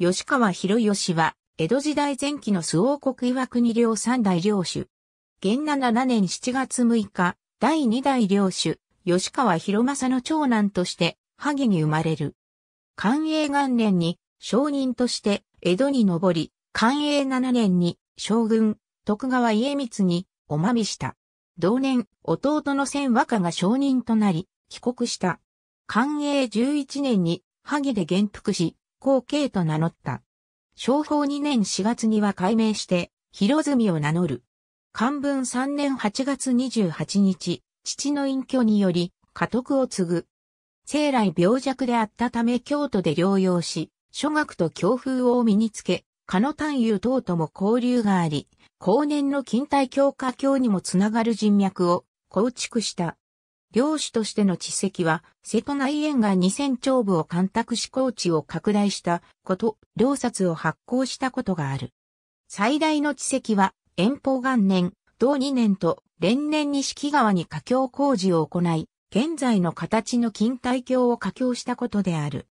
吉川博義は、江戸時代前期の諏王国岩国領三代領主。元七年七月六日、第二代領主、吉川博正の長男として、萩に生まれる。寛永元年に、商人として、江戸に上り、寛永七年に、将軍、徳川家光に、おまみした。同年、弟の千和歌が商人となり、帰国した。寛永十一年に、萩で元服し、光景と名乗った。商法2年4月には改名して、広住を名乗る。漢文3年8月28日、父の隠居により、家督を継ぐ。生来病弱であったため京都で療養し、諸学と教風を身につけ、か野探友等とも交流があり、後年の近代教科教にもつながる人脈を構築した。領主としての知績は、瀬戸内沿岸二千丁部を干拓し高地を拡大したこと、両札を発行したことがある。最大の地石は、遠方元年、同2年と連年に四季川に架橋工事を行い、現在の形の近代橋を架橋したことである。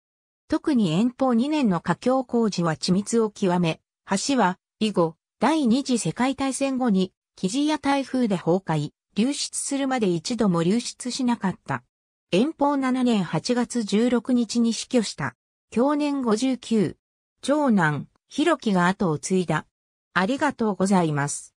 特に遠方2年の架橋工事は緻密を極め、橋は、以後、第二次世界大戦後に、記事や台風で崩壊、流出するまで一度も流出しなかった。遠方7年8月16日に死去した。享年59。長男、弘樹が後を継いだ。ありがとうございます。